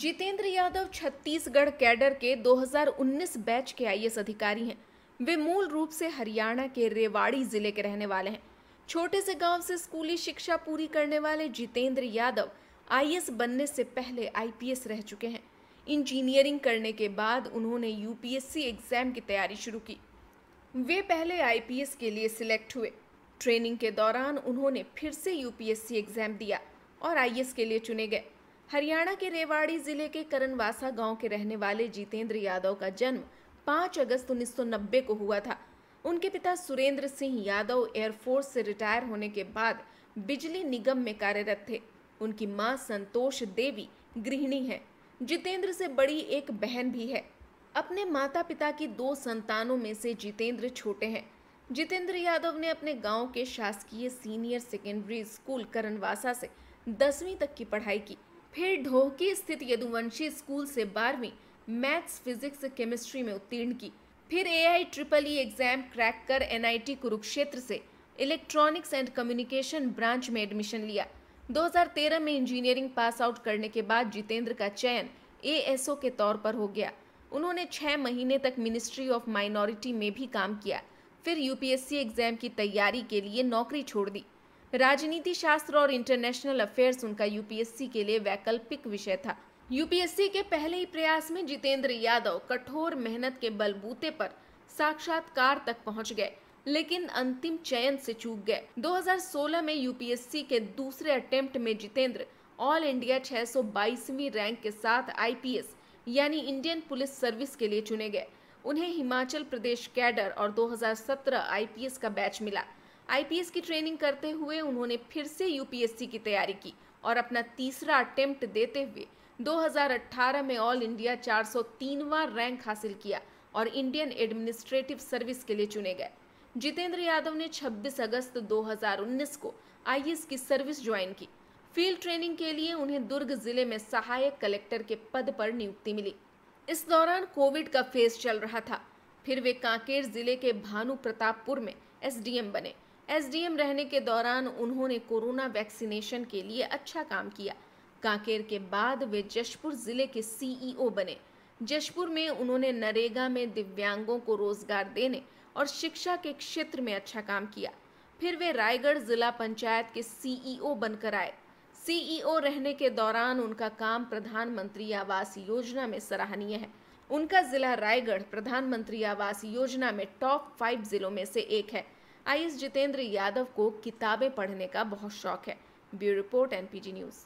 Jitendra Yadav Chhattisgarh cadre के 2019 batch के आई अधिकारी हैं वे मूल रूप से हरियाणा के रेवाड़ी जिले के रहने वाले हैं छोटे से गांव से स्कूली शिक्षा पूरी करने वाले जितेंद्र यादव आई बनने से पहले आईपीएस रह चुके हैं इंजीनियरिंग करने के बाद उन्होंने यूपीएससी एग्जाम की तैयारी शुरू की वे पहले आईपीएस के लिए सिलेक्ट हुए ट्रेनिंग के दौरान उन्होंने फिर से यूपीएससी एग्जाम दिया और आईएएस के लिए चुने गए हरियाणा के रेवाड़ी जिले के करनवासा गांव के रहने वाले जितेंद्र यादव का जन्म 5 अगस्त 1990 को हुआ था उनके पिता सुरेंद्र सिंह यादव एयरफोर्स से रिटायर होने के बाद बिजली निगम में कार्यरत थे उनकी मां संतोष देवी गृहिणी हैं जितेंद्र से बड़ी एक बहन भी है अपने माता पिता की दो संतानों में से जितेंद्र छोटे हैं जितेंद्र यादव ने अपने गाँव के शासकीय सीनियर सेकेंडरी स्कूल करनवासा से दसवीं तक की पढ़ाई की फिर ढोहकी स्थित यदुवंशी स्कूल से बारहवीं मैथ्स फिजिक्स केमिस्ट्री में उत्तीर्ण की फिर A I triple E exam crack कर टी कुरुक्षेत्र से इलेक्ट्रॉनिक्स एंड कम्युनिकेशन ब्रांच में एडमिशन लिया 2013 में इंजीनियरिंग पास आउट करने के बाद जितेंद्र का चयन ओ के तौर पर हो गया उन्होंने छः महीने तक मिनिस्ट्री ऑफ माइनॉरिटी में भी काम किया फिर यूपीएससी एग्जाम की तैयारी के लिए नौकरी छोड़ दी राजनीति शास्त्र और इंटरनेशनल अफेयर्स उनका यूपीएससी के लिए वैकल्पिक विषय था यूपीएससी के पहले ही प्रयास में जितेंद्र यादव कठोर मेहनत के बलबूते पर साक्षात्कार तक पहुंच गए लेकिन अंतिम चयन से चूक गए 2016 में यूपीएससी के दूसरे अटेम्प्ट में जितेंद्र ऑल इंडिया 622वीं रैंक के साथ आईपीएस यानी इंडियन पुलिस सर्विस के लिए चुने गए उन्हें हिमाचल प्रदेश कैडर और 2017 आईपीएस का बैच मिला आईपीएस की ट्रेनिंग करते हुए उन्होंने फिर से यूपीएससी की तैयारी की और अपना तीसरा अटेम्प्ट देते हुए 2018 में ऑल इंडिया 403वां रैंक हासिल किया और इंडियन एडमिनिस्ट्रेटिव सर्विस के लिए चुने गए जितेंद्र यादव ने 26 अगस्त 2019 को आई की सर्विस ज्वाइन की फील्ड ट्रेनिंग के लिए उन्हें दुर्ग जिले में सहायक कलेक्टर के पद पर नियुक्ति मिली इस दौरान कोविड का फेज चल रहा था फिर वे कांकेर जिले के भानु प्रतापपुर में एसडीएम बने एसडीएम रहने के दौरान उन्होंने कोरोना वैक्सीनेशन के लिए अच्छा काम किया कांकेर के बाद वे जशपुर जिले के सीईओ e बने जशपुर में उन्होंने नरेगा में दिव्यांगों को रोजगार देने और शिक्षा के क्षेत्र में अच्छा काम किया फिर वे रायगढ़ जिला पंचायत के सीईओ e बनकर आए सीईओ e रहने के दौरान उनका काम प्रधानमंत्री आवास योजना में सराहनीय है उनका जिला रायगढ़ प्रधानमंत्री आवास योजना में टॉप फाइव जिलों में से एक है आई एस जितेंद्र यादव को किताबें पढ़ने का बहुत शौक है ब्यूरो रिपोर्ट एनपीजी न्यूज़